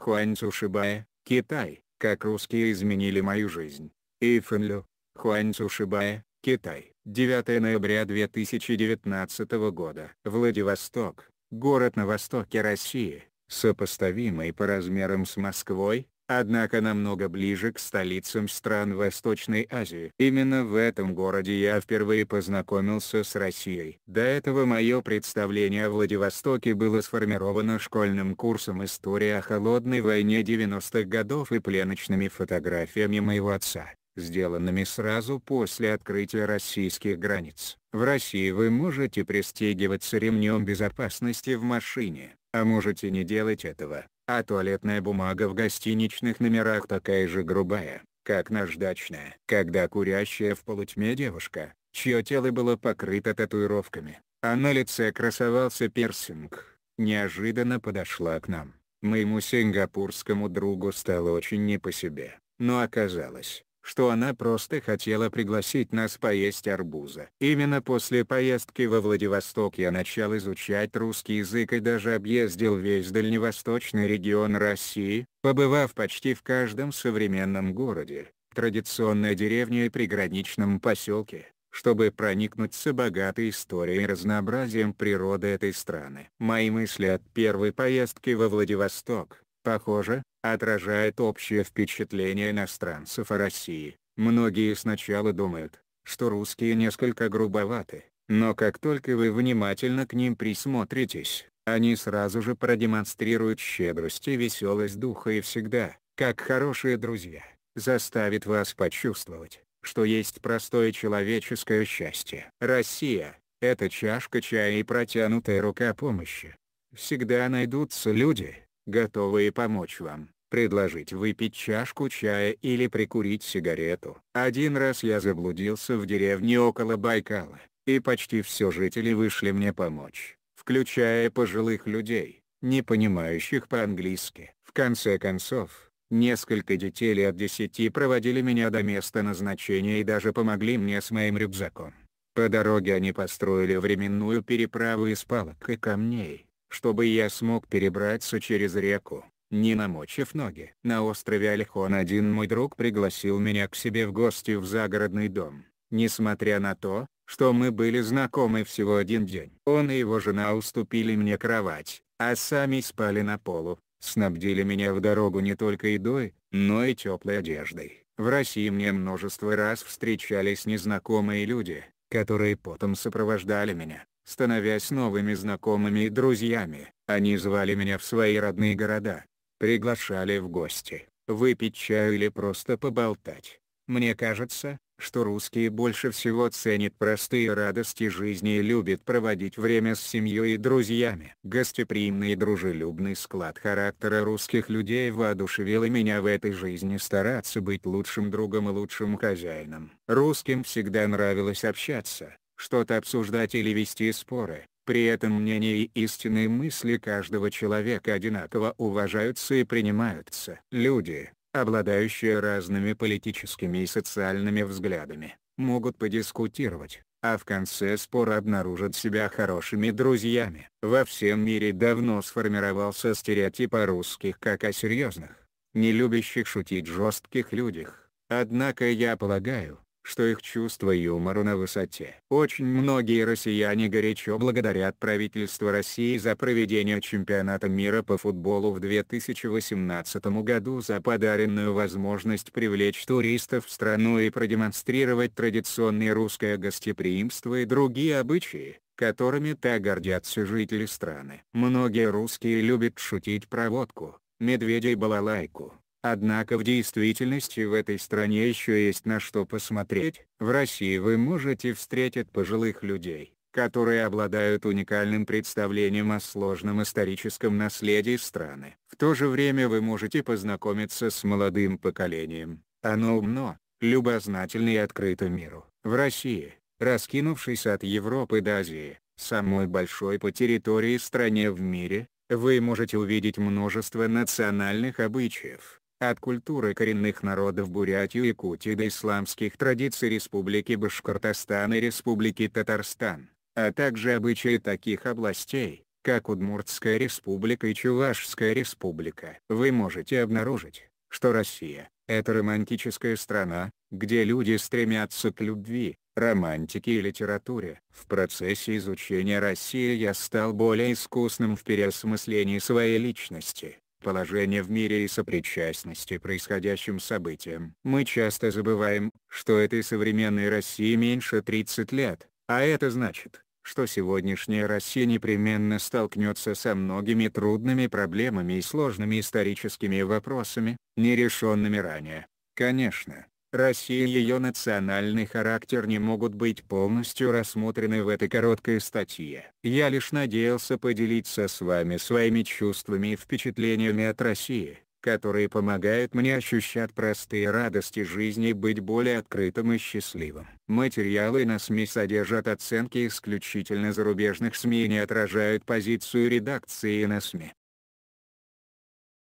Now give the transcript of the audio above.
Хуаньцу Шибая, Китай, как русские изменили мою жизнь. Ифенлю, Хуаньцу Шибая, Китай, 9 ноября 2019 года. Владивосток, город на востоке России, сопоставимый по размерам с Москвой, однако намного ближе к столицам стран Восточной Азии. Именно в этом городе я впервые познакомился с Россией. До этого мое представление о Владивостоке было сформировано школьным курсом истории о холодной войне 90-х годов и пленочными фотографиями моего отца сделанными сразу после открытия российских границ. В России вы можете пристегиваться ремнем безопасности в машине, а можете не делать этого а туалетная бумага в гостиничных номерах такая же грубая, как наждачная. Когда курящая в полутьме девушка, чье тело было покрыто татуировками, а на лице красовался пирсинг, неожиданно подошла к нам. Моему сингапурскому другу стало очень не по себе, но оказалось, что она просто хотела пригласить нас поесть арбуза. Именно после поездки во Владивосток я начал изучать русский язык и даже объездил весь дальневосточный регион России, побывав почти в каждом современном городе, традиционной деревне и приграничном поселке чтобы проникнуться богатой историей и разнообразием природы этой страны. Мои мысли от первой поездки во Владивосток, похоже, отражает общее впечатление иностранцев о России. Многие сначала думают, что русские несколько грубоваты, но как только вы внимательно к ним присмотритесь, они сразу же продемонстрируют щедрость и веселость духа и всегда, как хорошие друзья, заставит вас почувствовать, что есть простое человеческое счастье. Россия — это чашка чая и протянутая рука помощи. Всегда найдутся люди, готовые помочь вам, предложить выпить чашку чая или прикурить сигарету. Один раз я заблудился в деревне около Байкала, и почти все жители вышли мне помочь, включая пожилых людей, не понимающих по-английски. В конце концов, несколько детей лет десяти проводили меня до места назначения и даже помогли мне с моим рюкзаком. По дороге они построили временную переправу из палок и камней, чтобы я смог перебраться через реку, не намочив ноги. На острове Альхон один мой друг пригласил меня к себе в гости в загородный дом, несмотря на то, что мы были знакомы всего один день. Он и его жена уступили мне кровать, а сами спали на полу, снабдили меня в дорогу не только едой, но и теплой одеждой. В России мне множество раз встречались незнакомые люди, которые потом сопровождали меня становясь новыми знакомыми и друзьями. Они звали меня в свои родные города. Приглашали в гости, выпить чаю или просто поболтать. Мне кажется, что русские больше всего ценят простые радости жизни и любят проводить время с семьей и друзьями. Гостеприимный и дружелюбный склад характера русских людей воодушевил и меня в этой жизни стараться быть лучшим другом и лучшим хозяином. Русским всегда нравилось общаться, что-то обсуждать или вести споры. При этом мнения и истинные мысли каждого человека одинаково уважаются и принимаются. Люди, обладающие разными политическими и социальными взглядами, могут подискутировать, а в конце спора обнаружат себя хорошими друзьями. Во всем мире давно сформировался стереотип о русских как о серьезных, не любящих шутить жестких людях. Однако я полагаю, что их чувство юмора на высоте. Очень многие россияне горячо благодарят правительство России за проведение чемпионата мира по футболу в 2018 году за подаренную возможность привлечь туристов в страну и продемонстрировать традиционное русское гостеприимство и другие обычаи, которыми так гордятся жители страны. Многие русские любят шутить про водку, медведя балалайку. Однако в действительности в этой стране еще есть на что посмотреть. В России вы можете встретить пожилых людей, которые обладают уникальным представлением о сложном историческом наследии страны. В то же время вы можете познакомиться с молодым поколением. Оно умно, любознательно и открыто миру. В России, раскинувшись от Европы до Азии, самой большой по территории стране в мире, вы можете увидеть множество национальных обычаев, от культуры коренных народов Бурятии и Якутии до исламских традиций Республики Башкортостан и Республики Татарстан, а также обычаи таких областей, как Удмуртская республика и Чувашская республика. Вы можете обнаружить, что Россия – это романтическая страна, где люди стремятся к любви, романтике и литературе. В процессе изучения России я стал более искусным в переосмыслении своей личности положение в мире и сопричастности происходящим событиям. Мы часто забываем, что этой современной России меньше 30 лет, а это значит, что сегодняшняя Россия непременно столкнется со многими трудными проблемами и сложными историческими вопросами, нерешенными ранее. Конечно, Россия и ее национальный характер не могут быть полностью рассмотрены в этой короткой статье. Я лишь надеялся поделиться с вами своими чувствами и впечатлениями от России, которые помогают мне ощущать простые радости жизни и быть более открытым и счастливым. Материалы на СМИ содержат оценки исключительно зарубежных СМИ и не отражают позицию редакции на СМИ.